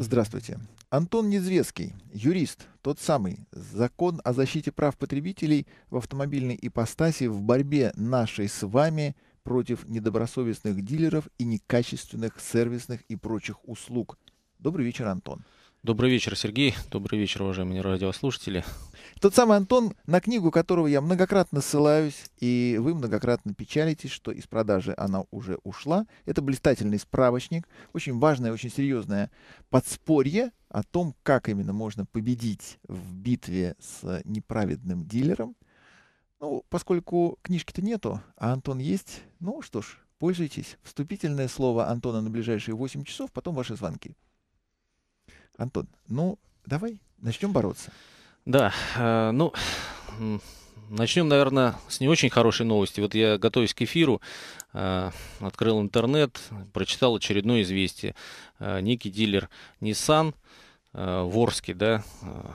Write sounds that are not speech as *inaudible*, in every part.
Здравствуйте. Антон Незвеский, юрист, тот самый, закон о защите прав потребителей в автомобильной ипостаси в борьбе нашей с вами против недобросовестных дилеров и некачественных сервисных и прочих услуг. Добрый вечер, Антон. Добрый вечер, Сергей. Добрый вечер, уважаемые радиослушатели. Тот самый Антон, на книгу которого я многократно ссылаюсь, и вы многократно печалитесь, что из продажи она уже ушла. Это блистательный справочник, очень важное, очень серьезное подспорье о том, как именно можно победить в битве с неправедным дилером. Ну, поскольку книжки-то нету, а Антон есть, ну что ж, пользуйтесь. Вступительное слово Антона на ближайшие 8 часов, потом ваши звонки. Антон, ну давай начнем бороться. Да, э, ну начнем, наверное, с не очень хорошей новости. Вот я, готовясь к эфиру, э, открыл интернет, прочитал очередное известие. Э, некий дилер Nissan э, в Орске, да, э,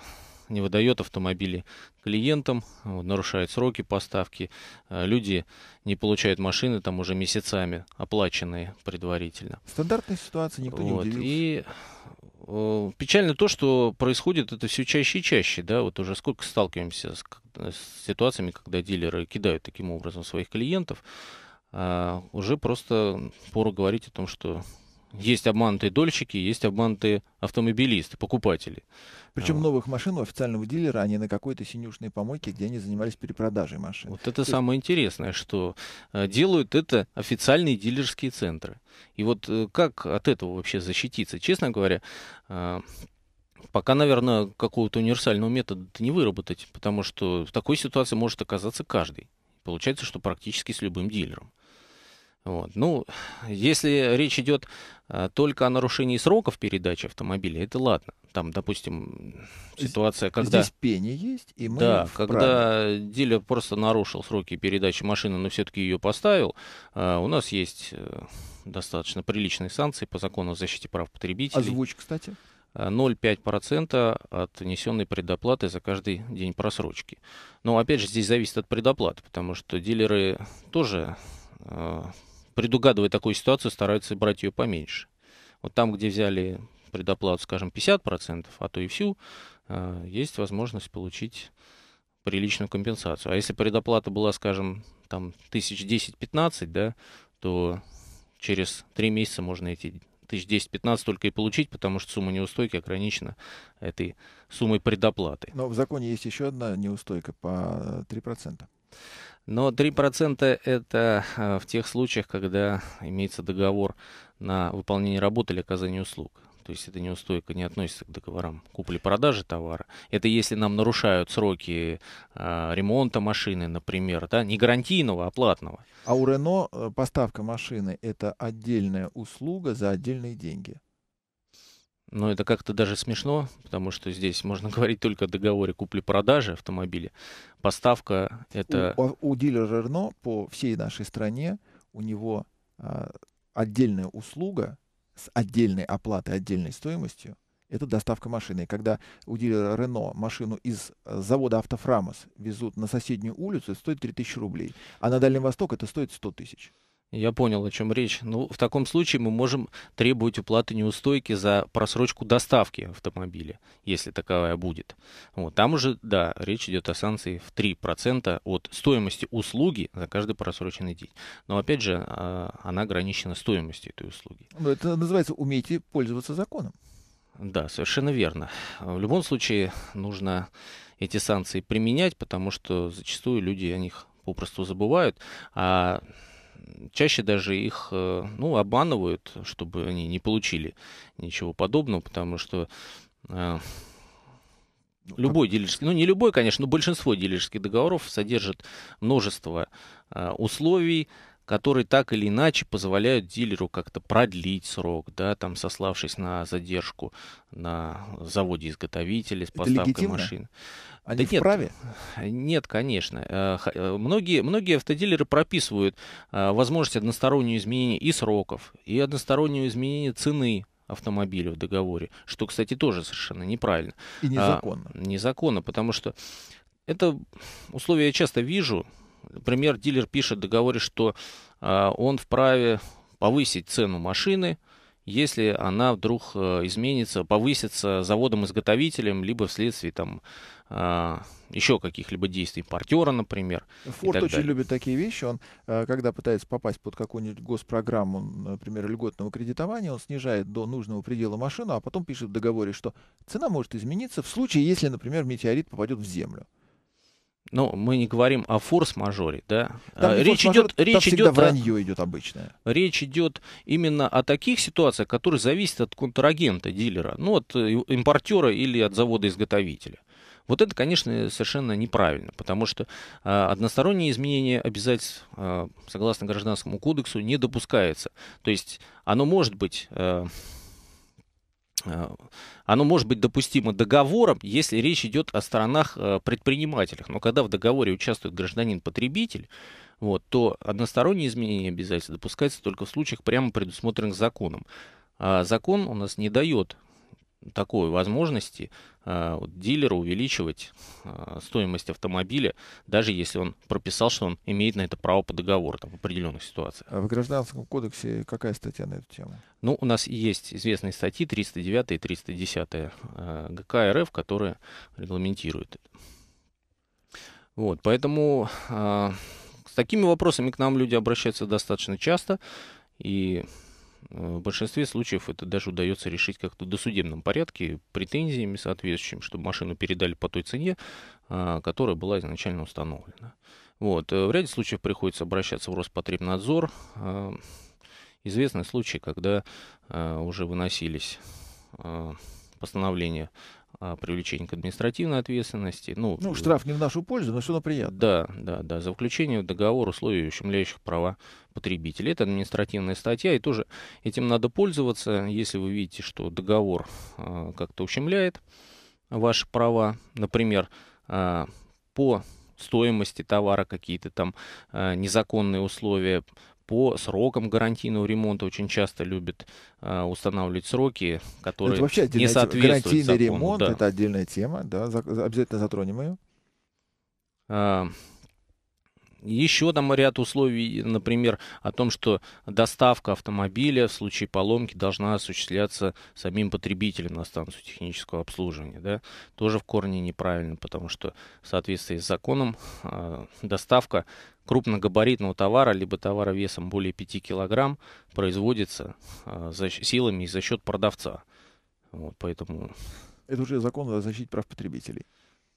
не выдает автомобили клиентам, нарушает сроки поставки. Э, люди не получают машины там уже месяцами, оплаченные предварительно. Стандартная ситуация, никто вот. не удивился. И Э, печально то, что происходит это все чаще и чаще, да, вот уже сколько сталкиваемся с, э, с ситуациями, когда дилеры кидают таким образом своих клиентов, а, уже просто пора говорить о том, что есть обманутые дольщики, есть обманутые автомобилисты, покупатели. Причем вот. новых машин у официального дилера, а на какой-то синюшной помойке, где они занимались перепродажей машин. Вот это То самое есть... интересное, что э, делают это официальные дилерские центры. И вот э, как от этого вообще защититься? Честно говоря, э, пока, наверное, какого-то универсального метода не выработать, потому что в такой ситуации может оказаться каждый. Получается, что практически с любым дилером. Вот. Ну, если речь идет а, только о нарушении сроков передачи автомобиля, это ладно. Там, допустим, ситуация, когда... Здесь пение есть, и мы Да, вправе. когда дилер просто нарушил сроки передачи машины, но все-таки ее поставил, а, у нас есть э, достаточно приличные санкции по закону о защите прав потребителей. Озвучь, кстати. 0,5% а, от внесенной предоплаты за каждый день просрочки. Но опять же, здесь зависит от предоплаты, потому что дилеры тоже предугадывая такую ситуацию, стараются брать ее поменьше. Вот там, где взяли предоплату, скажем, 50%, а то и всю, э, есть возможность получить приличную компенсацию. А если предоплата была, скажем, там тысяч 10-15, да, то через 3 месяца можно эти тысяч 10-15 только и получить, потому что сумма неустойки ограничена этой суммой предоплаты. Но в законе есть еще одна неустойка по 3%. Но 3% это э, в тех случаях, когда имеется договор на выполнение работы или оказание услуг. То есть это неустойка не относится к договорам купли-продажи товара. Это если нам нарушают сроки э, ремонта машины, например, да, не гарантийного, а платного. А у Рено э, поставка машины это отдельная услуга за отдельные деньги. Но это как-то даже смешно, потому что здесь можно *laughs* говорить только о договоре купли-продажи автомобиля. Поставка это... У, у дилера Рено по всей нашей стране у него а, отдельная услуга с отдельной оплатой, отдельной стоимостью. Это доставка машины. И когда у дилера Рено машину из э, завода «Автофрамос» везут на соседнюю улицу, это стоит 3000 рублей. А на Дальнем Восток это стоит 100 тысяч. Я понял, о чем речь. Ну, в таком случае мы можем требовать уплаты неустойки за просрочку доставки автомобиля, если таковая будет. Вот, там уже, да, речь идет о санкции в 3% от стоимости услуги за каждый просроченный день. Но, опять же, а, она ограничена стоимостью этой услуги. Но ну, это называется «умейте пользоваться законом». Да, совершенно верно. В любом случае нужно эти санкции применять, потому что зачастую люди о них попросту забывают, а чаще даже их э, ну, обманывают, чтобы они не получили ничего подобного, потому что э, ну, Любой дилерский, ну не любой, конечно, но большинство дилерских договоров содержит множество э, условий, которые так или иначе позволяют дилеру как-то продлить срок, да, там сославшись на задержку на заводе изготовителя с поставкой машин. Они да нет, вправе? Э, нет, конечно. Э, э, многие, многие автодилеры прописывают возможность одностороннего изменения и сроков, и одностороннего изменения цены автомобиля в договоре, что, кстати, тоже совершенно неправильно. И а, незаконно. А, незаконно, потому что это условие я часто вижу. Например, дилер пишет в договоре, что а, он вправе повысить цену машины, если она вдруг изменится, повысится заводом-изготовителем, либо вследствие там, а, еще каких-либо действий партнера, например. Форд очень далее. любит такие вещи. Он, э, когда пытается попасть под какую-нибудь госпрограмму, например, льготного кредитования, он снижает до нужного предела машину, а потом пишет в договоре, что цена может измениться в случае, если, например, метеорит попадет в землю. Но ну, мы не говорим о форс-мажоре, да? Там а, речь идет, там речь идет, вранье идет обычное. Речь идет именно о таких ситуациях, которые зависят от контрагента, дилера, ну от э, импортера или от завода изготовителя. Вот это, конечно, совершенно неправильно, потому что а, одностороннее изменение обязательств а, согласно Гражданскому кодексу не допускается. То есть оно может быть э, а, оно может быть допустимо договором, если речь идет о сторонах-предпринимателях. Э, Но когда в договоре участвует гражданин-потребитель, вот, то односторонние изменения обязательств допускаются только в случаях, прямо предусмотренных законом. А закон у нас не дает такой возможности э, дилера увеличивать э, стоимость автомобиля, даже если он прописал, что он имеет на это право по договору там, в определенных ситуациях. А в Гражданском кодексе какая статья на эту тему? Ну, у нас есть известные статьи 309 и 310 э, ГК РФ, которые регламентируют это. Вот, поэтому э, с такими вопросами к нам люди обращаются достаточно часто, и Э, в большинстве случаев это даже удается решить как-то в досудебном порядке, претензиями соответствующими, чтобы машину передали по той цене, а, которая была изначально установлена. Вот. Э, в ряде случаев приходится обращаться в Роспотребнадзор. Э, известны случаи, когда уже выносились постановления а, привлечение к административной ответственности. Ну, ну штраф не в нашу пользу, но все равно приятно. Да, да, да. За включение в договор условий, ущемляющих права потребителей. Это административная статья, и тоже этим надо пользоваться, если вы видите, что договор э, как-то ущемляет ваши права. Например, э, по стоимости товара какие-то там э, незаконные условия по срокам гарантийного ремонта очень часто любят э, устанавливать сроки, которые это вообще не соответствуют Гарантийный закону, ремонт да. это отдельная тема, да, обязательно затронем ее. А, еще там ряд условий, например, о том, что доставка автомобиля в случае поломки должна осуществляться самим потребителем на станцию технического обслуживания. Да? Тоже в корне неправильно, потому что в соответствии с законом э, доставка крупногабаритного товара, либо товара весом более 5 килограмм, производится э, за, силами и за счет продавца. Вот, поэтому... Это уже закон о защите прав потребителей.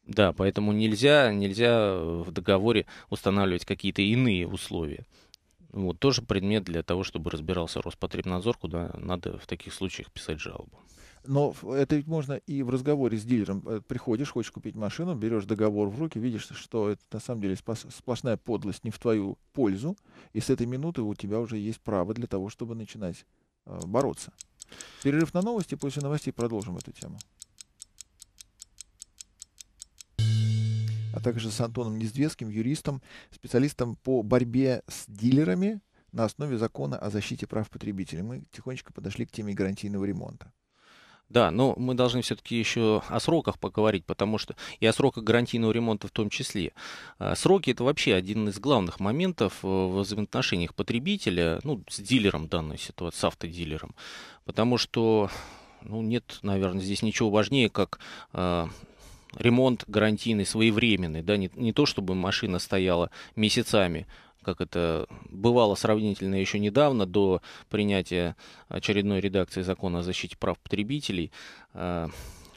Да, поэтому нельзя, нельзя э, в договоре устанавливать какие-то иные условия. Вот, тоже предмет для того, чтобы разбирался Роспотребнадзор, куда надо в таких случаях писать жалобу. Но это ведь можно и в разговоре с дилером. Э, приходишь, хочешь купить машину, берешь договор в руки, видишь, что это на самом деле сплошная подлость не в твою пользу, и с этой минуты у тебя уже есть право для того, чтобы начинать э, бороться. Перерыв на новости, после новостей продолжим эту тему. а также с Антоном Нездвеским, юристом, специалистом по борьбе с дилерами на основе закона о защите прав потребителей. Мы тихонечко подошли к теме гарантийного ремонта. Да, но мы должны все-таки еще о сроках поговорить, потому что и о сроках гарантийного ремонта в том числе. А, сроки это вообще один из главных моментов э, в взаимоотношениях потребителя, ну, с дилером данной ситуации, с автодилером. Потому что ну, нет, наверное, здесь ничего важнее, как а, ремонт гарантийный, своевременный, да, не, не то чтобы машина стояла месяцами, как это бывало сравнительно еще недавно, до принятия очередной редакции закона о защите прав потребителей, а,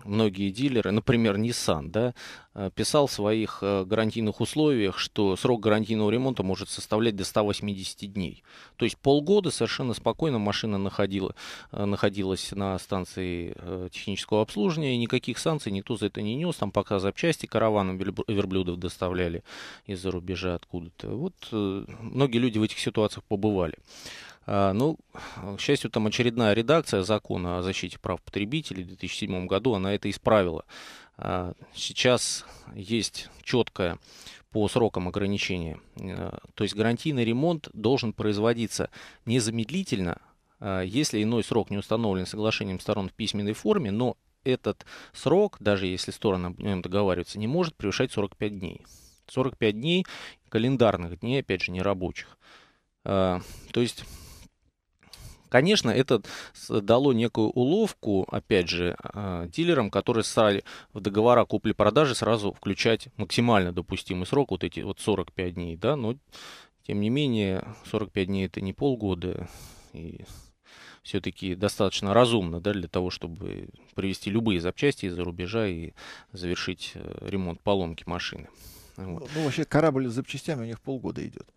многие дилеры, например, Nissan, да, э, писал в своих э, гарантийных условиях, что срок гарантийного ремонта может составлять до 180 дней. То есть полгода совершенно спокойно машина находила, э, находилась на станции технического обслуживания, и никаких санкций никто за это не нес, там пока запчасти караваном верблюдов доставляли из-за рубежа откуда-то. Вот многие люди в этих ситуациях побывали. А, ну, к счастью, там очередная редакция закона о защите прав потребителей в 2007 году, она это исправила. А, сейчас есть четкое по срокам ограничения. А, то есть гарантийный ремонт должен производиться незамедлительно, если иной срок не установлен соглашением сторон в письменной форме, но этот срок, даже если стороны об нем договариваются, не может превышать 45 дней. 45 дней календарных дней, опять же, не рабочих. То есть Конечно, это дало некую уловку, опять же, а, дилерам, которые стали в договора купли-продажи сразу включать максимально допустимый срок, вот эти вот 45 дней, да, но тем не менее 45 дней это не полгода, и все-таки достаточно разумно да, для того, чтобы привезти любые запчасти из-за рубежа и завершить э, ремонт поломки машины. Вот. Ну, вообще корабль с запчастями у них полгода идет.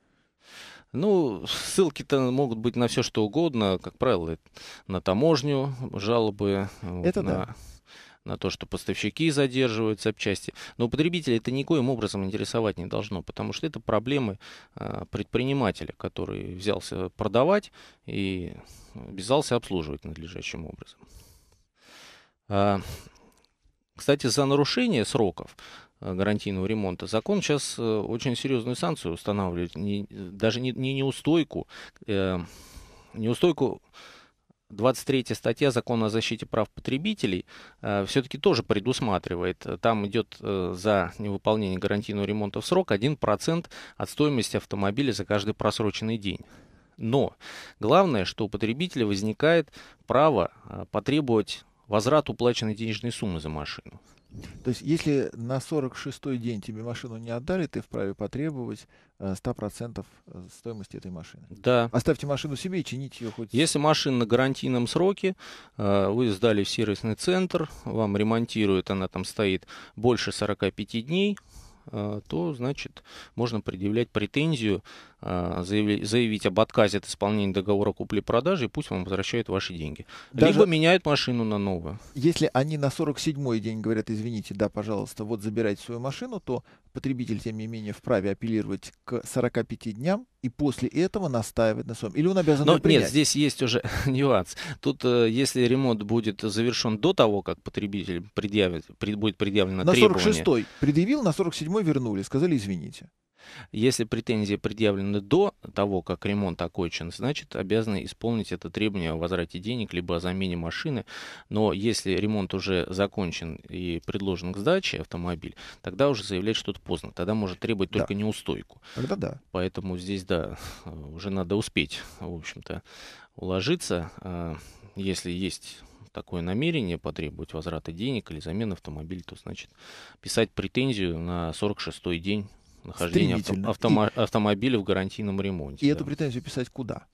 Ну, ссылки-то могут быть на все что угодно, как правило, на таможню, жалобы. Это вот, да. На то, что поставщики задерживают запчасти. Но потребителя это никоим образом интересовать не должно, потому что это проблемы а, предпринимателя, который взялся продавать и обязался обслуживать надлежащим образом. А, кстати, за нарушение сроков Э, гарантийного ремонта. Закон сейчас э, очень серьезную санкцию устанавливает, не, даже не, не неустойку, э, неустойку 23 статья Закона о защите прав потребителей э, все-таки тоже предусматривает. Там идет э, за невыполнение гарантийного ремонта в срок 1% от стоимости автомобиля за каждый просроченный день. Но главное, что у потребителя возникает право э, потребовать возврат уплаченной денежной суммы за машину. То есть, если на 46-й день тебе машину не отдали, ты вправе потребовать 100% э, э, стоимости этой машины. Да. Оставьте машину себе и чините ее хоть... Если машина на гарантийном сроке, э, вы сдали в сервисный центр, вам ремонтируют, она там стоит больше 45 дней, то, значит, можно предъявлять претензию а, заявить об отказе от исполнения договора купли-продажи, и пусть вам возвращают ваши деньги. Даже Либо меняют машину на новую. Если они на 47-й день говорят, извините, да, пожалуйста, вот забирайте свою машину, то потребитель, тем не менее, вправе апеллировать к 45 дням, и после этого настаивать на своем. Или он обязан Но принять? Нет, здесь есть уже *laughs* нюанс. Тут, э, если ремонт будет завершен до того, как потребитель предъявит, пред, будет предъявлено на требование... На 46-й предъявил, на 47-й вернули, сказали извините. Если претензии предъявлены до того, как ремонт окончен, значит обязаны исполнить это требование о возврате денег либо о замене машины. Но если ремонт уже закончен и предложен к сдаче автомобиль, тогда уже заявлять что-то поздно. Тогда может требовать да. только неустойку. Тогда да. Поэтому здесь, да, уже надо успеть, в общем-то, уложиться. А, если есть такое намерение потребовать возврата денег или замены автомобиля, то значит писать претензию на 46-й день нахождения авто, автомо, и... автомобиля в гарантийном ремонте. И да. эту претензию писать куда?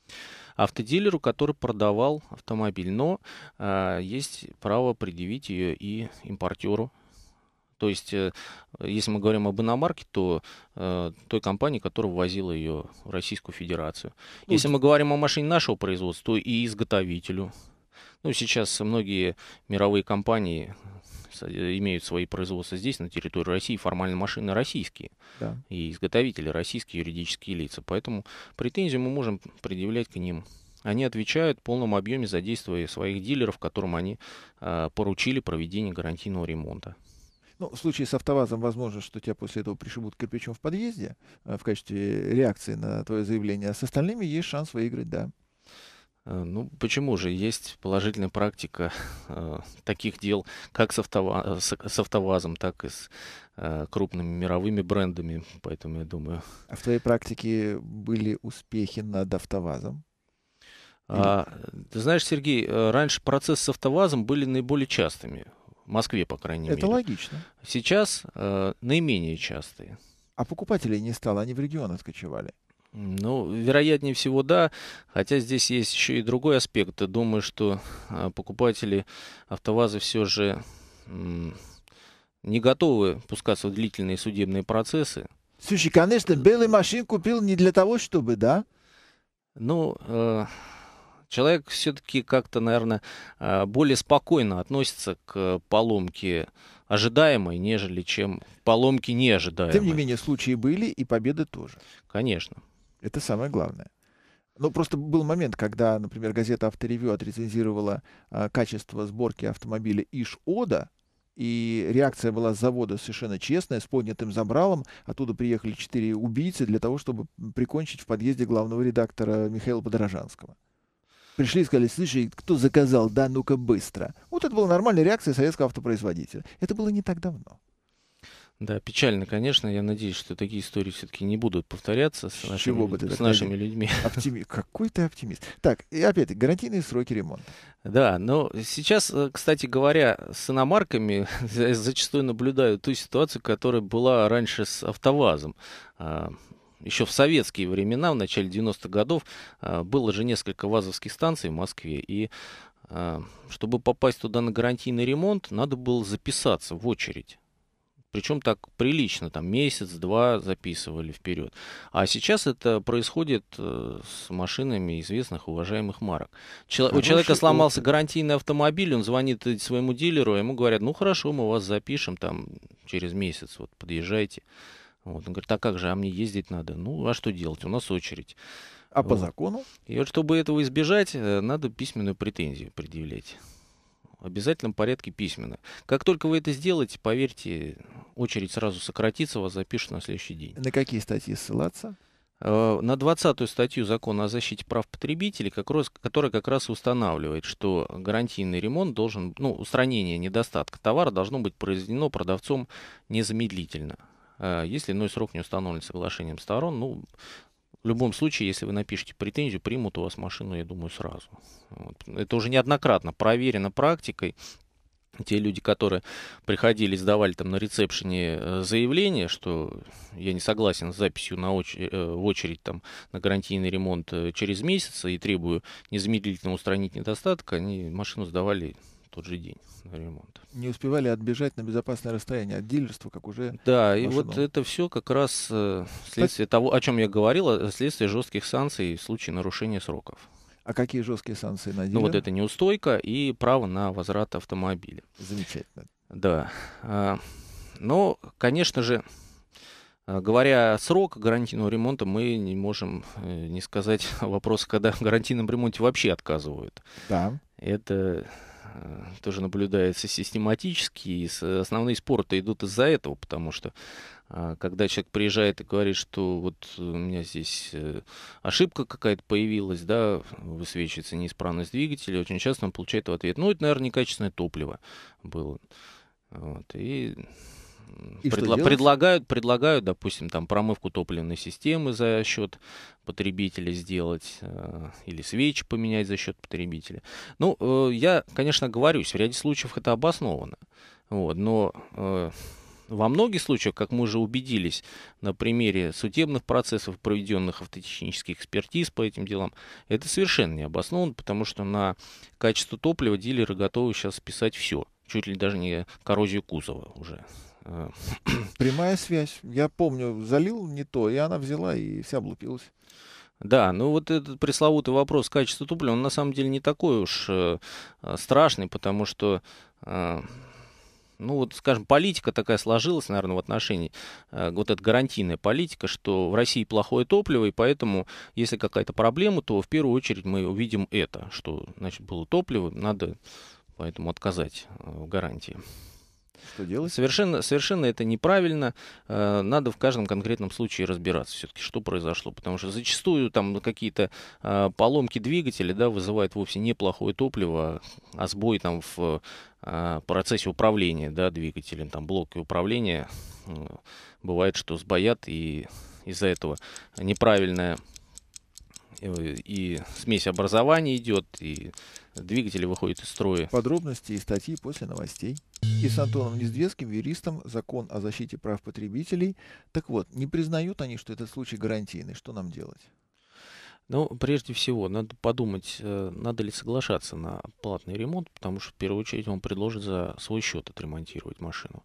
Автодилеру, который продавал автомобиль, но э, есть право предъявить ее и импортеру. То есть, э, если мы говорим об иномарке, то э, той компании, которая ввозила ее в Российскую Федерацию. Ну, если мы говорим о машине нашего производства, то и изготовителю. Ну, сейчас многие мировые компании Э, имеют свои производства здесь, на территории России, формально машины российские. Да. И изготовители российские юридические лица. Поэтому претензию мы можем предъявлять к ним. Они отвечают в полном объеме, задействуя своих дилеров, которым они э, поручили проведение гарантийного ремонта. Ну, в случае с автовазом возможно, что тебя после этого пришибут кирпичом в подъезде э, в качестве реакции на твое заявление. А с остальными есть шанс выиграть, да. Э, ну, почему же? Есть положительная практика э, таких дел как с, автова- э, с, с «АвтоВАЗом», так и с э, крупными мировыми брендами, поэтому я думаю... А в твоей практике были успехи над «АвтоВАЗом»? А, ты знаешь, Сергей, э, раньше процессы с «АвтоВАЗом» были наиболее частыми. В Москве, по крайней Это мере. Это логично. Сейчас э, наименее частые. А покупателей не стало, они в регион откочевали. Ну, вероятнее всего, да. Хотя здесь есть еще и другой аспект. Думаю, что а, покупатели АвтоВАЗа все же не готовы пускаться в длительные судебные процессы. Слушай, конечно, белый машин купил не для того, чтобы, да? Ну, э, человек все-таки как-то, наверное, а, более спокойно относится к поломке ожидаемой, нежели чем поломки неожидаемой. Тем не менее, случаи были, и победы тоже. Конечно. Это самое главное. Ну, просто был момент, когда, например, газета «Авторевью» отрецензировала э, качество сборки автомобиля «Иш-Ода», и реакция была с завода совершенно честная, с поднятым забралом. Оттуда приехали четыре убийцы для того, чтобы прикончить в подъезде главного редактора Михаила Подорожанского. Пришли и сказали, слушай, кто заказал, да ну-ка быстро. Вот это была нормальная реакция советского автопроизводителя. Это было не так давно. Да, печально, конечно. Я надеюсь, что такие истории все-таки не будут повторяться с, нашими, бы с нашими людьми. *laughs* Оптими... Какой ты оптимист. Так, и опять, гарантийные сроки ремонта. Да, но сейчас, э, кстати говоря, с иномарками *laughs* зачастую наблюдаю ту ситуацию, которая была раньше с АвтоВАЗом а, еще в советские времена, в начале 90-х годов, а, было же несколько вазовских станций в Москве. И а, чтобы попасть туда на гарантийный ремонт, надо было записаться в очередь. Причем так прилично, там месяц-два записывали вперед. А сейчас это происходит э, с машинами известных, уважаемых марок. Чело- у человека сломался гарантийный автомобиль, он звонит э, своему дилеру, а ему говорят, ну хорошо, мы вас запишем там через месяц, вот подъезжайте. Вот. Он говорит, а как же, а мне ездить надо? Ну, а что делать? У нас очередь. А вот. по закону? И вот чтобы этого избежать, э, надо письменную претензию предъявлять обязательном порядке письменно. Как только вы это сделаете, поверьте, очередь сразу сократится, вас запишут на следующий день. На какие статьи ссылаться? Э, на 20-ю статью закона о защите прав потребителей, как раз, которая как раз устанавливает, что гарантийный ремонт должен, ну, устранение недостатка товара должно быть произведено продавцом незамедлительно. Э, если иной срок не установлен соглашением сторон, ну, в любом случае, если вы напишете претензию, примут у вас машину, я думаю, сразу. Вот. Это уже неоднократно проверено практикой. Те люди, которые приходили, сдавали там на ресепшене э, заявление, что я не согласен с записью на оч... Э, в очередь там, на гарантийный ремонт э, через месяц и требую незамедлительно устранить недостаток, они машину сдавали тот же день на ремонт. Не успевали отбежать на безопасное расстояние от дилерства, как уже... Да, и вот дом. это все как раз э, следствие Кстати... того, о чем я говорил, э, следствие жестких санкций в случае нарушения сроков. А какие жесткие санкции на дилера? Ну вот это неустойка и право на возврат автомобиля. Замечательно. Да. А, но, конечно же, э, говоря о срок гарантийного ремонта, мы не можем не сказать *laughs* вопрос, когда в гарантийном ремонте вообще отказывают. Да. Это Э, тоже наблюдается систематически. И основные споры-то идут из-за этого, потому что а, когда человек приезжает и говорит, что вот у меня здесь э, ошибка какая-то появилась, да, высвечивается неисправность двигателя, очень часто он получает в ответ, ну, это, наверное, некачественное топливо было. Вот, и и Предла- предлагают, предлагают, допустим, там промывку топливной системы за счет потребителя сделать э, или свечи поменять за счет потребителя. Ну, э, я, конечно, говорюсь, в ряде случаев это обосновано. Вот, но э, во многих случаях, как мы уже убедились на примере судебных процессов, проведенных автотехнических экспертиз по этим делам, это совершенно не обосновано, потому что на качество топлива дилеры готовы сейчас списать все, чуть ли даже не коррозию кузова уже Э, *clears throat* Прямая связь. Я помню, залил не то, и она взяла и вся облупилась. Да, ну вот этот пресловутый вопрос качества топлива, он на самом деле не такой уж э, э страшный, потому что, э, ну вот, скажем, политика такая сложилась, наверное, в отношении, э, вот эта гарантийная политика, что в России плохое топливо, и поэтому, если какая-то проблема, то в первую очередь мы увидим это, что, значит, было топливо, надо поэтому отказать э, в гарантии. Что делать? Совершенно, совершенно это неправильно. Э, надо в каждом конкретном случае разбираться все-таки, что произошло. Потому что зачастую там какие-то э, поломки двигателя да, вызывают вовсе неплохое топливо, а сбой там в э, процессе управления да, двигателем, там блоки управления. Бывает, что сбоят и из-за этого неправильное Э, и смесь образования идет, и двигатели выходят из строя. Подробности и статьи после новостей. И с Антоном Нездвеским, юристом, закон о защите прав потребителей. Так вот, не признают они, что этот случай гарантийный. Что нам делать? Ну, прежде всего, надо подумать, э, надо ли соглашаться на платный ремонт, потому что в первую очередь он предложит за свой счет отремонтировать машину.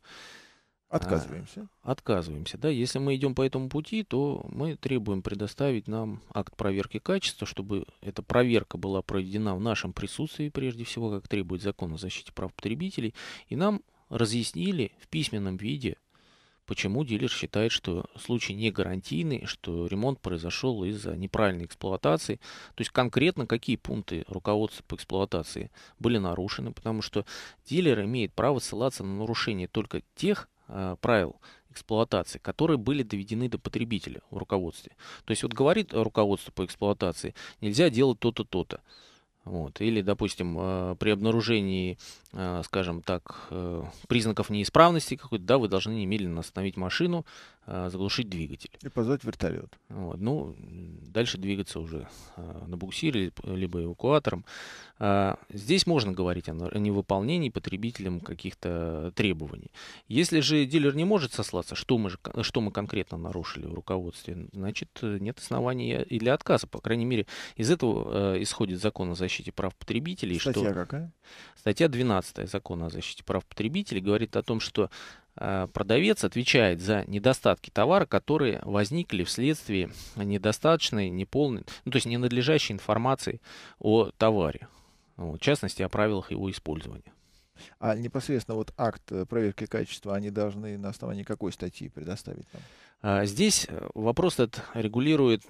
А, отказываемся. отказываемся, да. Если мы идем по этому пути, то мы требуем предоставить нам акт проверки качества, чтобы эта проверка была проведена в нашем присутствии, прежде всего, как требует закон о защите прав потребителей, и нам разъяснили в письменном виде, почему дилер считает, что случай не гарантийный, что ремонт произошел из-за неправильной эксплуатации. То есть конкретно какие пункты руководства по эксплуатации были нарушены, потому что дилер имеет право ссылаться на нарушение только тех Э, правил эксплуатации, которые были доведены до потребителя в руководстве. То есть вот говорит руководство по эксплуатации, нельзя делать то-то, то-то. Вот. Или, допустим, э, при обнаружении, э, скажем так, признаков неисправности какой-то, да, вы должны немедленно остановить машину, Э, заглушить двигатель. И позвать вертолет. Вот, ну, дальше двигаться уже э, на буксире, либо эвакуатором. Э, здесь можно говорить о невыполнении потребителям каких-то требований. Если же дилер не может сослаться, что мы, что мы конкретно нарушили в руководстве, значит, нет оснований и для отказа. По крайней мере, из этого исходит закон о защите прав потребителей. Статья что... какая? Статья 12 закона о защите прав потребителей говорит о том, что Э, продавец отвечает за недостатки товара, которые возникли вследствие недостаточной, неполной, ну, то есть ненадлежащей информации о товаре, вот, ну, в частности, о правилах его использования. А непосредственно вот акт э, проверки качества они должны на основании какой статьи предоставить нам? А, здесь э, вопрос этот регулирует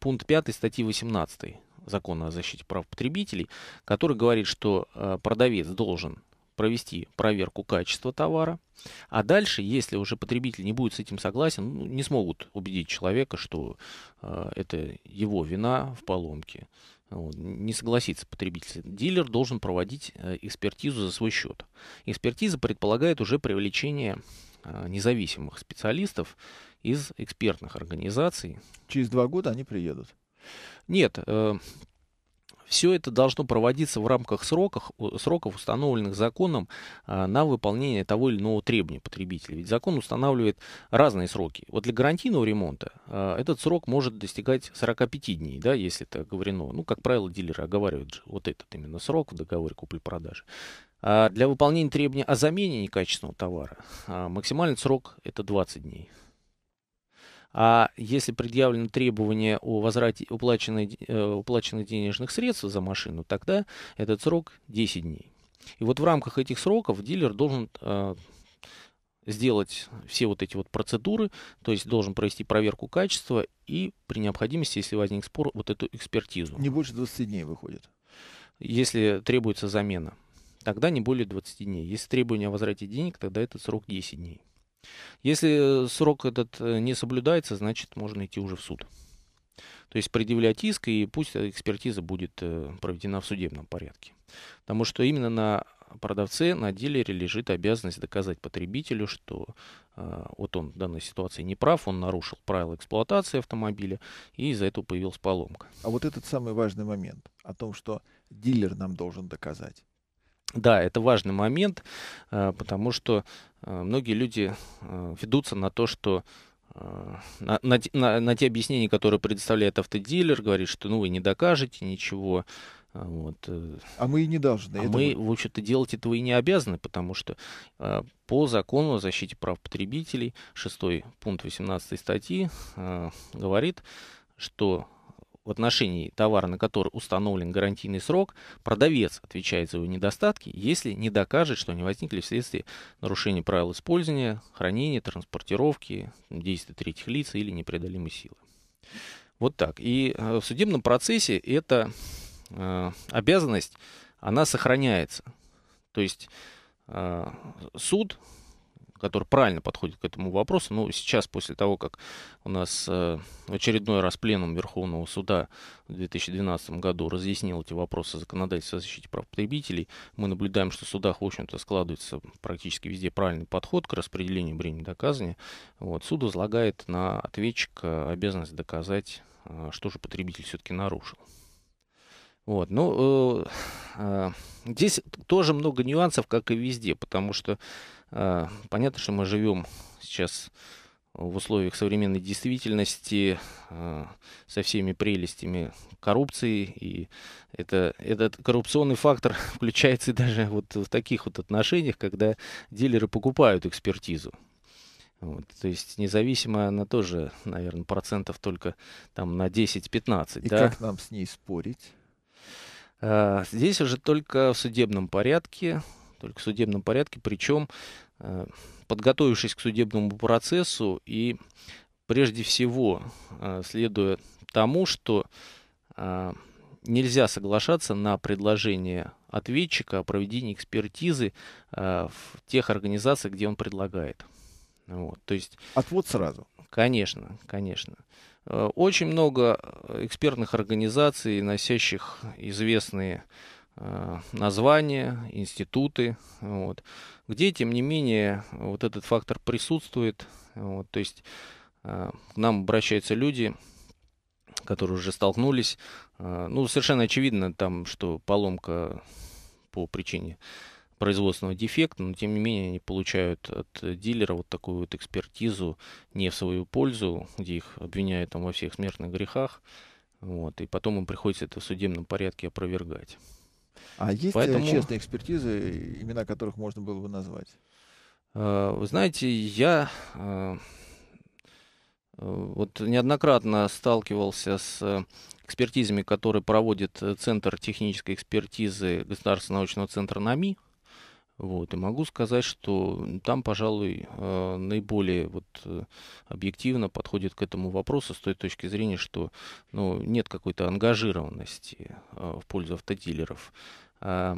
пункт 5 статьи 18 закона о защите прав потребителей, который говорит, что продавец должен провести проверку качества товара. А дальше, если уже потребитель не будет с этим согласен, ну, не смогут убедить человека, что э, это его вина в поломке. Вот, не согласится потребитель. Дилер должен проводить э, экспертизу за свой счет. Экспертиза предполагает уже привлечение э, независимых специалистов из экспертных организаций. Через два года они приедут. Нет, э, все это должно проводиться в рамках сроков, сроков установленных законом а, на выполнение того или иного требования потребителя. Ведь закон устанавливает разные сроки. Вот для гарантийного ремонта а, этот срок может достигать 45 дней, да, если это говорено. Ну, как правило, дилеры оговаривают же вот этот именно срок в договоре купли-продажи. А для выполнения требования о замене некачественного товара а, максимальный срок это 20 дней. А если предъявлено требование о возврате уплаченных, э, уплаченных денежных средств за машину, тогда этот срок 10 дней. И вот в рамках этих сроков дилер должен а, сделать все вот эти вот процедуры, то есть должен провести проверку качества и при необходимости, если возник спор, вот эту экспертизу. Не больше 20 дней выходит. Если требуется замена, тогда не более 20 дней. Если требование о возврате денег, тогда этот срок 10 дней. Если срок этот э, не соблюдается, значит можно идти уже в суд. То есть предъявлять иск, и пусть экспертиза будет э, проведена в судебном порядке. Потому что именно на продавце, на дилере лежит обязанность доказать потребителю, что э, вот он в данной ситуации не прав, он нарушил правила эксплуатации автомобиля, и из-за этого появилась поломка. А вот этот самый важный момент о том, что дилер нам должен доказать. Да, это важный момент, э, потому что э, многие люди э, ведутся на то, что на, на, на, те объяснения, которые предоставляет автодилер, говорит, что ну вы не докажете ничего. Вот. А мы и не должны. А мы, в общем-то, делать этого и не обязаны, потому что э, по закону о защите прав потребителей, 6 пункт 18 статьи э, говорит, что в отношении товара, на который установлен гарантийный срок, продавец отвечает за его недостатки, если не докажет, что они возникли вследствие нарушения правил использования, хранения, транспортировки, действий третьих лиц или непреодолимой силы. Вот так. И э, в судебном процессе эта э, обязанность, она сохраняется. То есть э, суд который правильно подходит к этому вопросу. Но ну, сейчас, после того, как у нас э, в очередной раз пленум Верховного суда в 2012 году разъяснил эти вопросы законодательства о защите прав потребителей, мы наблюдаем, что в судах, в общем-то, складывается практически везде правильный подход к распределению бремени доказания. Вот. Суд возлагает на ответчика обязанность доказать, э, что же потребитель все-таки нарушил. Вот, ну, э, э, здесь тоже много нюансов, как и везде, потому что а, понятно, что мы живем сейчас в условиях современной действительности а, со всеми прелестями коррупции. И это, этот коррупционный фактор *laughs* включается даже вот в таких вот отношениях, когда дилеры покупают экспертизу. Вот, то есть независимо она тоже, наверное, процентов только там на 10-15. И да? как нам с ней спорить? А, здесь уже только в судебном порядке только в судебном порядке, причем э, подготовившись к судебному процессу и прежде всего э, следуя тому, что э, нельзя соглашаться на предложение ответчика о проведении экспертизы в тех организациях, где он предлагает. Вот, то есть, Отвод сразу? Конечно, конечно. Очень много экспертных организаций, носящих известные Э, названия, институты, вот, где, тем не менее, вот этот фактор присутствует. Вот, то есть э, к нам обращаются люди, которые уже столкнулись. Э, ну, совершенно очевидно там, что поломка по причине производственного дефекта, но тем не менее они получают от дилера вот такую вот экспертизу не в свою пользу, где их обвиняют там во всех смертных грехах, вот, и потом им приходится это в судебном порядке опровергать. А есть э, Поэтому... честные экспертизы, имена которых можно было бы назвать? Э, вы знаете, я э, вот неоднократно сталкивался с экспертизами, которые проводит Центр технической экспертизы Государственного научного центра НАМИ, вот. И могу сказать, что там, пожалуй, э, наиболее вот, э, объективно подходит к этому вопросу с той точки зрения, что ну, нет какой-то ангажированности э, в пользу автодилеров. А,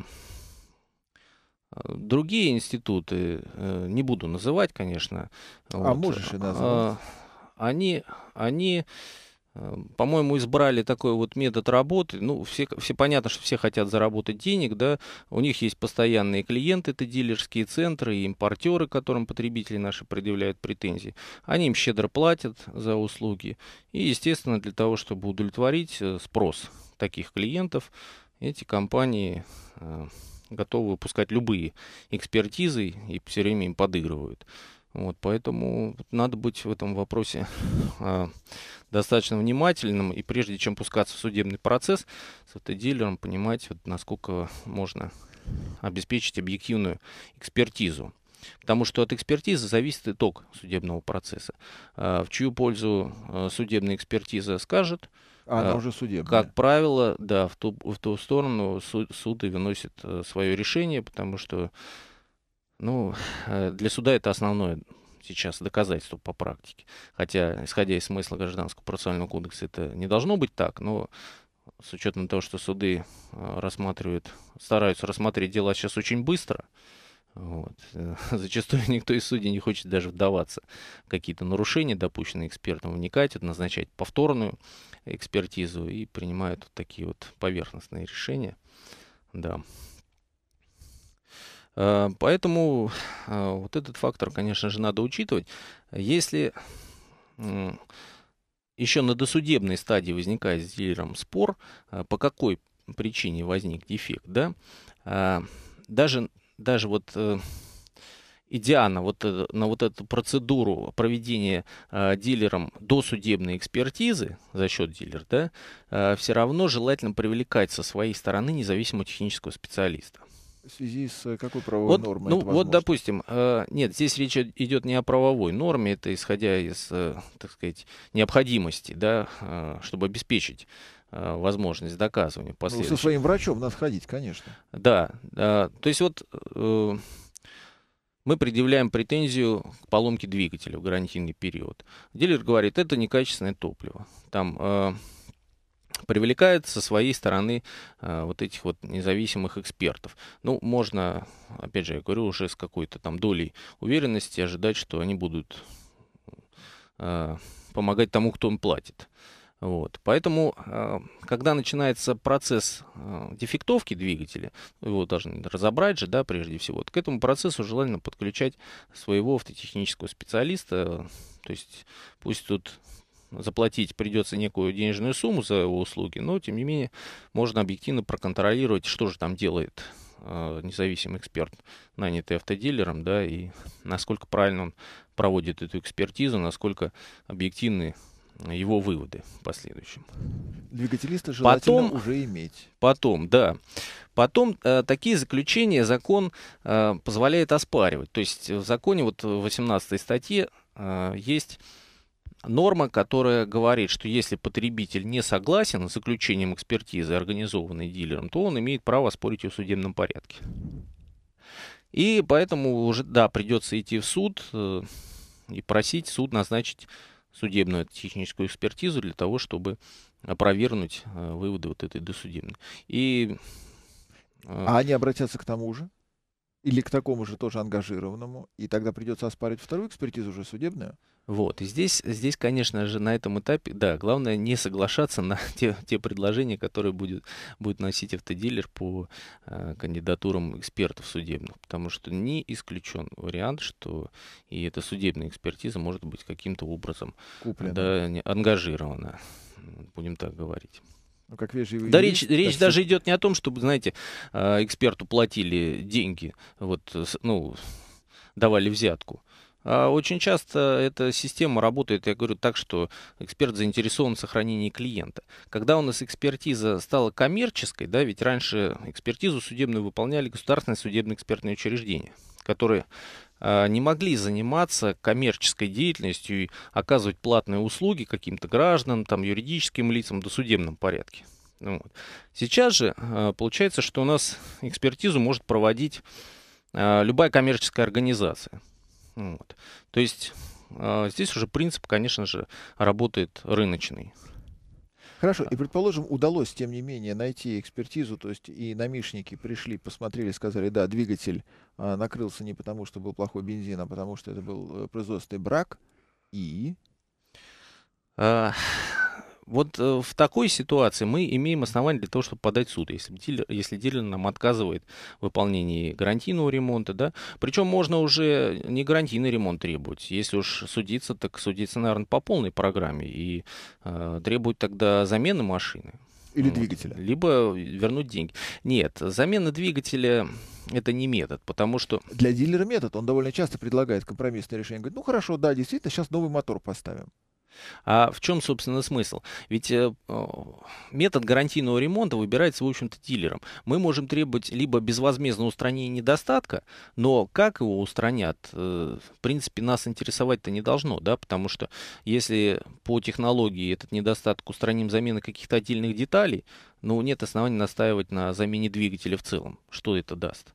другие институты, не буду называть, конечно. А вот, можешь и а, назвать. А, они, они Эм, по-моему, избрали такой вот метод работы. Ну, все, все понятно, что все хотят заработать денег, да. У них есть постоянные клиенты, это дилерские центры и импортеры, которым потребители наши предъявляют претензии. Они им щедро платят за услуги. И, естественно, для того, чтобы удовлетворить э, спрос таких клиентов, эти компании э, готовы выпускать любые экспертизы и все время им подыгрывают. Вот, поэтому надо быть в этом вопросе э, *laughs* достаточно внимательным. И прежде чем пускаться в судебный процесс с автодилером, понимать, вот, насколько можно обеспечить объективную экспертизу. Потому что от экспертизы зависит итог судебного процесса. Э, в чью пользу э, судебная экспертиза скажет, а она уже судебная. Как правило, да, в ту, в ту сторону суд, суд и выносит свое решение, потому что ну, э, для суда это основное сейчас доказательство по практике. Хотя, исходя из смысла Гражданского процессуального кодекса, это не должно быть так, но с учетом того, что суды э, рассматривают, стараются рассмотреть дела сейчас очень быстро, вот. Э, *laughs* зачастую никто из судей не хочет даже вдаваться в какие-то нарушения, допущенные экспертом, вникать, назначать повторную экспертизу и принимают вот такие вот поверхностные решения. Да. Э, поэтому э, вот этот фактор, конечно же, надо учитывать. Если еще на досудебной стадии возникает с дилером спор, э, по какой причине возник дефект, да, даже, даже вот идя на вот, на вот эту процедуру проведения дилером досудебной экспертизы за счет дилера, да, все равно желательно привлекать со своей стороны независимого технического специалиста. В связи с э, какой правовой вот, нормой? Ну, это вот, допустим, э, нет, здесь речь идет не о правовой норме, это исходя из, э, так сказать, необходимости, да, чтобы обеспечить возможность доказывания последствий. Ну, со своим врачом надо ходить, конечно. Да, да то есть вот мы предъявляем претензию к поломке двигателя в гарантийный период. Дилер говорит, это некачественное топливо. Там привлекает со своей стороны э, вот этих вот независимых экспертов. Ну, можно, опять же, я говорю, уже с какой-то там долей уверенности ожидать, что они будут э, помогать тому, кто им платит. Вот. Поэтому, э, когда начинается процесс э, дефектовки двигателя, его должны разобрать же, да, прежде всего, вот к этому процессу желательно подключать своего автотехнического специалиста, то есть пусть тут заплатить придется некую денежную сумму за его услуги, но тем не менее можно объективно проконтролировать, что же там делает э, независимый эксперт, нанятый автодилером, да, и насколько правильно он проводит эту экспертизу, насколько объективны его выводы в последующем. Двигателиста желательно потом, уже иметь. Потом, да. Потом э, такие заключения закон э, позволяет оспаривать. То есть в законе, вот в 18 статье э, есть норма, которая говорит, что если потребитель не согласен с заключением экспертизы, организованной дилером, то он имеет право спорить ее в судебном порядке. И поэтому уже, да, придется идти в суд э, и просить суд назначить судебную техническую экспертизу для того, чтобы опровергнуть э, выводы вот этой досудебной. И, э, а они обратятся к тому же? или к такому же тоже ангажированному, и тогда придется оспаривать вторую экспертизу уже судебную. Вот, и здесь, здесь, конечно же, на этом этапе, да, главное не соглашаться на *laughs* те, те предложения, которые будет, будет носить автодилер по э, кандидатурам экспертов судебных, потому что не исключен вариант, что и эта судебная экспертиза может быть каким-то образом Куплена. да, ангажирована, будем так говорить. Ну, как вижу, да есть, речь, речь даже идет не о том, чтобы, знаете, э, эксперту платили деньги, вот, ну, давали взятку. А очень часто эта система работает, я говорю так, что эксперт заинтересован в сохранении клиента. Когда у нас экспертиза стала коммерческой, да, ведь раньше экспертизу судебную выполняли государственные судебно экспертные учреждения, которые а, не могли заниматься коммерческой деятельностью и оказывать платные услуги каким-то гражданам, там, юридическим лицам досудебном порядке. Ну вот. Сейчас же а, получается, что у нас экспертизу может проводить а, любая коммерческая организация. Ну вот. То есть здесь уже принцип, конечно же, работает рыночный. Хорошо, и предположим, удалось, тем не менее, найти экспертизу, то есть и намишники пришли, посмотрели, сказали, да, двигатель а, накрылся не потому, что был плохой бензин, а потому, что это был э, производственный брак, и... А, вот э, в такой ситуации мы имеем основания для того, чтобы подать в суд, если дилер, если дилер нам отказывает в выполнении гарантийного ремонта. Да? Причем можно уже не гарантийный ремонт требовать. Если уж судиться, так судиться, наверное, по полной программе и э, требует тогда замены машины. Или вот. двигателя. Либо вернуть деньги. Нет, замена двигателя это не метод, потому что... Для дилера метод. Он довольно часто предлагает компромиссное решение. Говорит, ну хорошо, да, действительно, сейчас новый мотор поставим. А в чем, собственно, смысл? Ведь э, метод гарантийного ремонта выбирается, в общем-то, дилером. Мы можем требовать либо безвозмездно устранения недостатка, но как его устранят, э, в принципе, нас интересовать-то не должно, да, потому что если по технологии этот недостаток устраним заменой каких-то отдельных деталей, ну, нет оснований настаивать на замене двигателя в целом. Что это даст?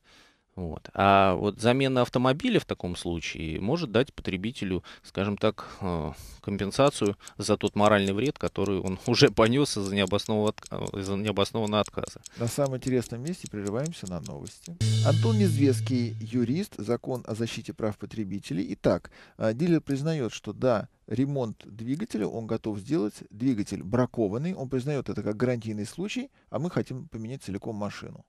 Вот. А вот замена автомобиля в таком случае может дать потребителю, скажем так, э, компенсацию за тот моральный вред, который он *laughs* уже понес из-за необоснованного, э, из необоснованного отказа. На самом интересном месте прерываемся на новости. Антон Незвеский, юрист, закон о защите прав потребителей. Итак, э, дилер признает, что да, ремонт двигателя он готов сделать. Двигатель бракованный, он признает это как гарантийный случай, а мы хотим поменять целиком машину.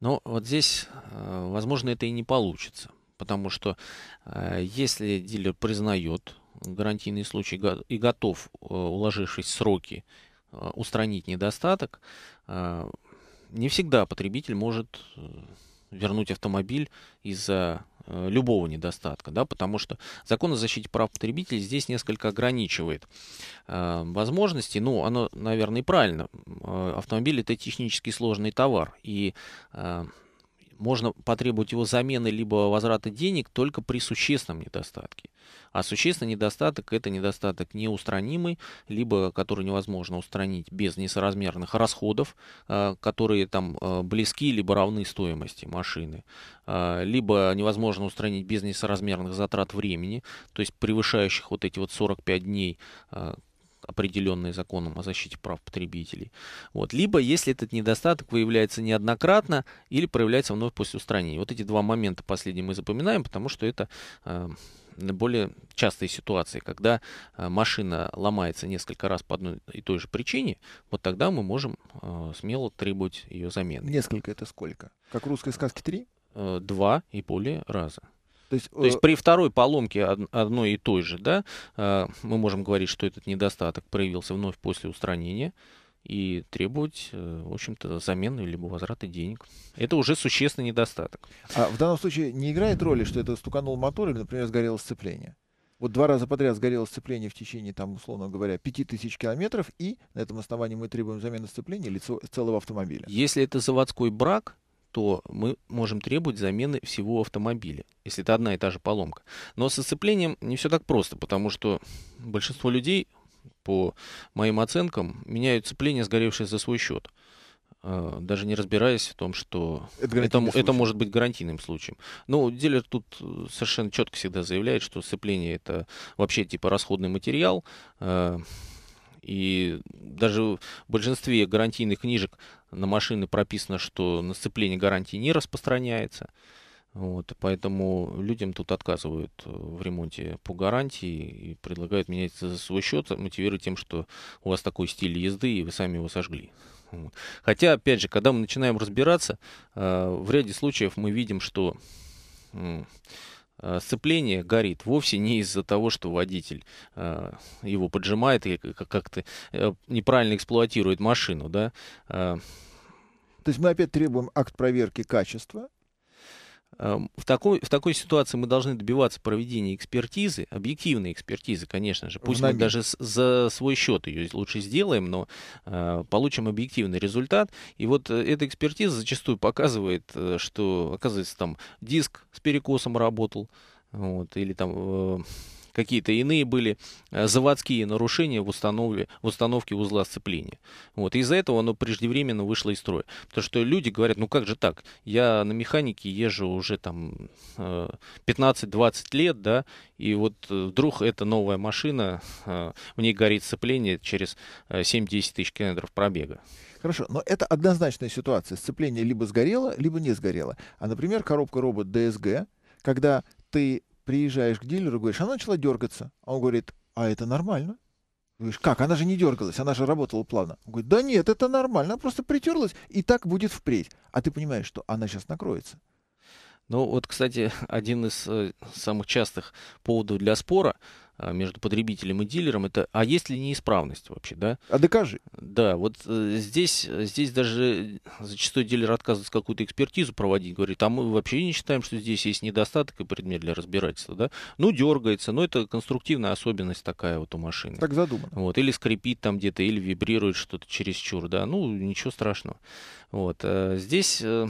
Но вот здесь, э, возможно, это и не получится. Потому что э, если дилер признает гарантийный случай и готов, э, уложившись в сроки, устранить недостаток, не всегда потребитель может вернуть автомобиль из-за Э, любого недостатка, да, потому что закон о защите прав потребителей здесь несколько ограничивает э, возможности, ну, оно, наверное, и правильно. Э, автомобиль это технически сложный товар, и можно потребовать его замены либо возврата денег только при существенном недостатке. А существенный недостаток – это недостаток неустранимый, либо который невозможно устранить без несоразмерных расходов, э, которые там э, близки либо равны стоимости машины, э, либо невозможно устранить без несоразмерных затрат времени, то есть превышающих вот эти вот 45 дней, определенные законом о защите прав потребителей. Вот. Либо, если этот недостаток выявляется неоднократно или проявляется вновь после устранения. Вот эти два момента последние мы запоминаем, потому что это э, более частые ситуации, когда э, машина ломается несколько раз по одной и той же причине, вот тогда мы можем э, смело требовать ее замены. Несколько это сколько? Как в русской сказке три? Э, два и более раза. То есть, То есть э, при второй поломке одной и той же, да, э, мы можем говорить, что этот недостаток проявился вновь после устранения и требовать, э, в общем-то, замены либо возврата денег. Это уже существенный недостаток. А в данном случае не играет роли, что это стуканул мотор или, например, сгорело сцепление? Вот два раза подряд сгорело сцепление в течение, там, условно говоря, 5000 километров, и на этом основании мы требуем замены сцепления или целого автомобиля. Если это заводской брак, то мы можем требовать замены всего автомобиля, если это одна и та же поломка. Но с сцеплением не все так просто, потому что большинство людей, по моим оценкам, меняют сцепление, сгоревшее за свой счет э, даже не разбираясь в том, что это, это, это может быть гарантийным случаем. Но дилер тут совершенно четко всегда заявляет, что сцепление это вообще типа расходный материал. Э, и даже в большинстве гарантийных книжек на машины прописано, что на сцепление гарантии не распространяется. Вот, поэтому людям тут отказывают э, в ремонте по гарантии и предлагают менять за свой счет, мотивируя тем, что у вас такой стиль езды, и вы сами его сожгли. Вот. Хотя, опять же, когда мы начинаем разбираться, э, в ряде случаев мы видим, что э, сцепление горит вовсе не из-за того, что водитель э, его поджимает или как-то неправильно эксплуатирует машину, да, э, то есть мы опять требуем акт проверки качества. Эм, в такой, в такой ситуации мы должны добиваться проведения экспертизы, объективной экспертизы, конечно же. Пусть мы даже за свой счет ее лучше сделаем, но э, получим объективный результат. И вот э, эта экспертиза зачастую показывает, э, что, оказывается, там диск с перекосом работал, вот, или там... Э, какие-то иные были э, заводские нарушения в, установке, в установке узла сцепления. Вот. Из-за этого оно преждевременно вышло из строя. Потому что люди говорят, ну как же так, я на механике езжу уже там 15-20 э, лет, да, и вот э, вдруг эта новая машина, в ней горит сцепление через 7-10 тысяч километров пробега. Хорошо, но это однозначная ситуация. Сцепление либо сгорело, либо не сгорело. А, например, коробка робот DSG, когда ты приезжаешь к дилеру, говоришь, она начала дергаться. А он говорит, а это нормально. Говоришь, как? Она же не дергалась, она же работала плавно. Он говорит, да нет, это нормально, она просто притерлась, и так будет впредь. А ты понимаешь, что она сейчас накроется. Ну вот, кстати, *laughs* один из э, самых частых поводов для спора а, между потребителем и дилером, это а есть ли неисправность вообще, да? А докажи. Да, вот э, здесь, здесь даже зачастую дилер отказывается какую-то экспертизу проводить, говорит, а мы вообще не считаем, что здесь есть недостаток и предмет для разбирательства, да? Ну, дергается, но ну, это конструктивная особенность такая вот у машины. Так задумано. Вот, или скрипит там где-то, или вибрирует что-то чересчур, да, ну, ничего страшного. Вот, э, здесь... Э,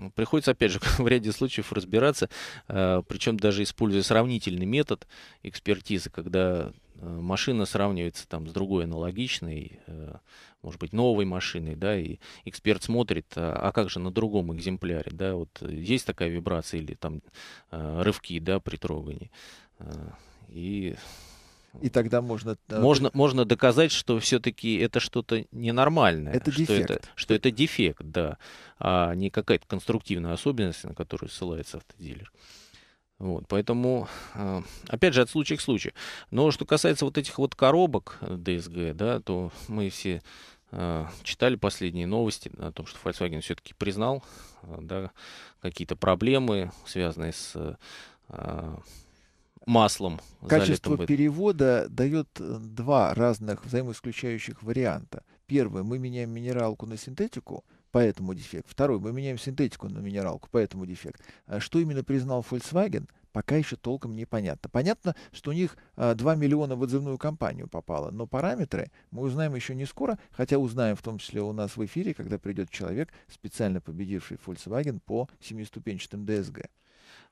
ну, приходится, опять же, *laughs* в ряде случаев разбираться, а, причем даже используя сравнительный метод экспертизы, когда а, машина сравнивается там с другой аналогичной, а, может быть, новой машиной, да, и эксперт смотрит, а как же на другом экземпляре, да, вот есть такая вибрация или там рывки, да, при трогании. И и тогда можно... Можно, можно доказать, что все-таки это что-то ненормальное. Это что дефект. Это, что это дефект, да. А не какая-то конструктивная особенность, на которую ссылается автодилер. Вот, поэтому, а, опять же, от случая к случаю. Но что касается вот этих вот коробок ДСГ, да, то мы все а, читали последние новости о том, что Volkswagen все-таки признал а, да, какие-то проблемы, связанные с маслом. Качество залитым. перевода дает э, два разных взаимоисключающих варианта. Первый, мы меняем минералку на синтетику, поэтому дефект. Второй, мы меняем синтетику на минералку, поэтому дефект. А что именно признал Volkswagen, пока еще толком непонятно. Понятно, что у них 2 а, миллиона в отзывную кампанию попало, но параметры мы узнаем еще не скоро, хотя узнаем в том числе у нас в эфире, когда придет человек, специально победивший Volkswagen по семиступенчатым ДСГ.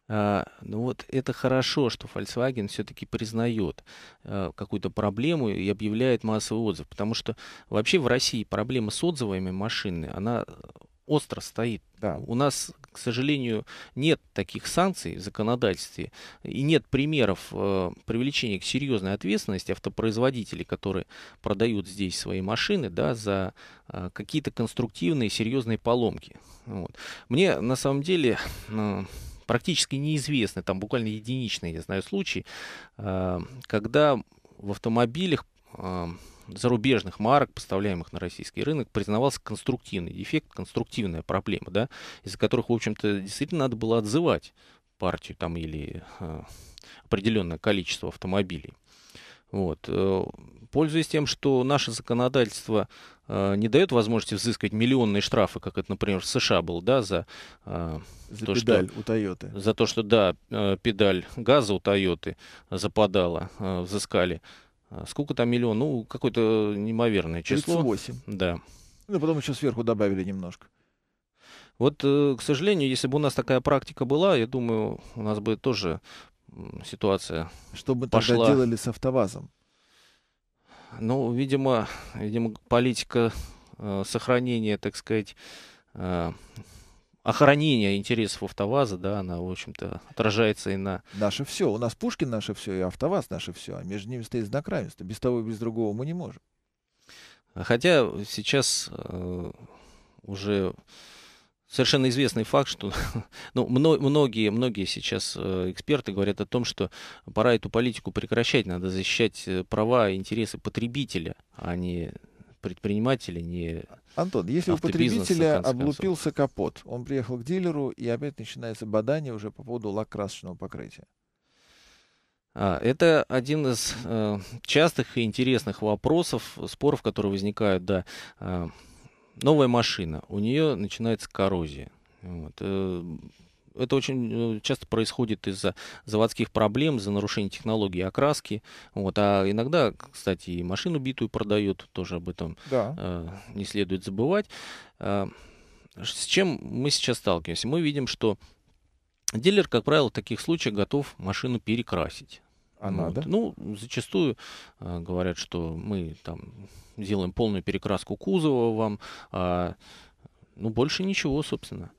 А, ну вот это хорошо, что Volkswagen все-таки признает а, какую-то проблему и объявляет массовый отзыв, потому что вообще в России проблема с отзывами машины, она остро стоит. Да. У нас, к сожалению, нет таких санкций в законодательстве и нет примеров э, привлечения к серьезной ответственности автопроизводителей, которые продают здесь свои машины да, за э, какие-то конструктивные серьезные поломки. Вот. Мне на самом деле... Э, практически неизвестны, там буквально единичные, я знаю, случаи, а, когда в автомобилях а, зарубежных марок, поставляемых на российский рынок, признавался конструктивный дефект, конструктивная проблема, да, из-за которых, в общем-то, действительно надо было отзывать партию там или а, определенное количество автомобилей. Вот. Э, пользуясь тем, что наше законодательство э, не дает возможности взыскивать миллионные штрафы, как это, например, в США был, да, за, э, за то, педаль что, у Тойоты. За то, что, да, педаль газа у Тойоты западала, взыскали. Сколько там миллион? Ну, какое-то неимоверное число. 38. Да. Ну, потом еще сверху добавили немножко. Вот, к сожалению, если бы у нас такая практика была, я думаю, у нас бы тоже ситуация Что бы пошла... тогда делали с автовазом? Ну, видимо, видимо политика э, сохранения, так сказать, э, охранения интересов автоваза, да, она, в общем-то, отражается и на... Наше все. У нас Пушкин наше все, и автоваз наше все. А между ними стоит знак равенства. Без того и без другого мы не можем. Хотя сейчас э, уже совершенно известный факт, что *laughs* ну, многие, многие сейчас э, эксперты говорят о том, что пора эту политику прекращать, надо защищать э, права и интересы потребителя, а не предпринимателя, не Антон, если у потребителя облупился концов. капот, он приехал к дилеру, и опять начинается бадание уже по поводу лак-красочного покрытия. А, это один из э, частых и интересных вопросов, споров, которые возникают, да, э, новая машина, у нее начинается коррозия. Вот. Э, это очень э, часто происходит из-за заводских проблем, из-за нарушения технологии окраски. Вот. А иногда, кстати, и машину битую продают, тоже об этом да. э, не следует забывать. Э, с чем мы сейчас сталкиваемся? Мы видим, что дилер, как правило, в таких случаях готов машину перекрасить. А вот. надо? Ну, зачастую э, говорят, что мы там сделаем полную перекраску кузова вам, а, ну, больше ничего, собственно.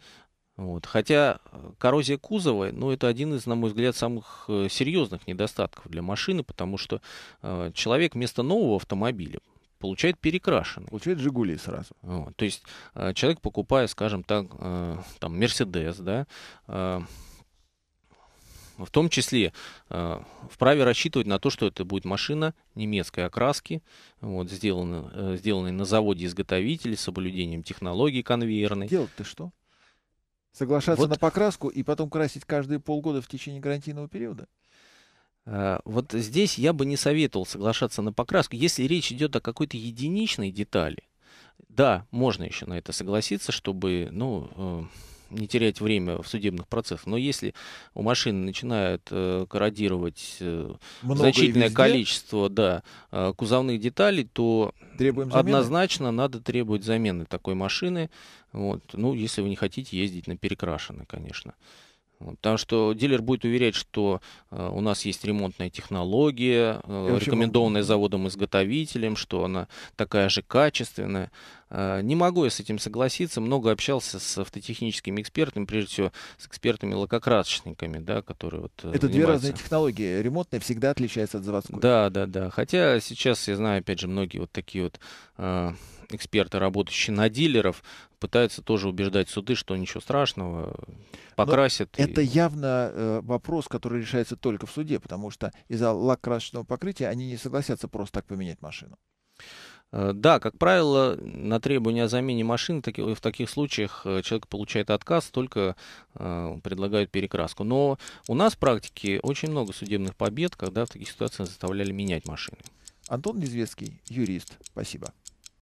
Вот. Хотя а, коррозия кузова, ну, это один из, на мой взгляд, самых э, серьезных недостатков для машины, потому что э, человек вместо нового автомобиля получает перекрашенный. Получает «Жигули» сразу. Вот. То есть э, человек, покупая, скажем так, э, там, «Мерседес», да, э, в том числе э, вправе рассчитывать на то, что это будет машина немецкой окраски, вот, сделанная, э, сделанная на заводе изготовителей с соблюдением технологии конвейерной. Делать-то что? Соглашаться вот. на покраску и потом красить каждые полгода в течение гарантийного периода? Э, вот здесь я бы не советовал соглашаться на покраску. Если речь идет о какой-то единичной детали, да, можно еще на это согласиться, чтобы, ну, э, не терять время в судебных процессах. Но если у машины начинают э, корродировать э, Много значительное количество да, э, кузовных деталей, то Требуем однозначно надо требовать замены такой машины. Вот. Ну, если вы не хотите ездить на перекрашенной, конечно. Потому что дилер будет уверять, что э, у нас есть ремонтная технология, э, рекомендованная заводом-изготовителем, что она такая же качественная. Э, не могу я с этим согласиться. Много общался с автотехническими экспертами, прежде всего с экспертами-лакокрасочниками, да, которые вот э, Это занимаются. две разные технологии. Ремонтная всегда отличается от заводской. Да, да, да. Хотя сейчас я знаю, опять же, многие вот такие вот э, эксперты, работающие на дилеров, пытаются тоже убеждать суды, что ничего страшного, покрасят. и... Это явно э, вопрос, который решается только в суде, потому что из-за лак покрытия они не согласятся просто так поменять машину. Э, да, как правило, на требование о замене машины в таких случаях э, человек получает отказ, только э, предлагают перекраску. Но у нас в практике очень много судебных побед, когда в таких ситуациях заставляли менять машины. Антон Незвецкий, юрист. Спасибо.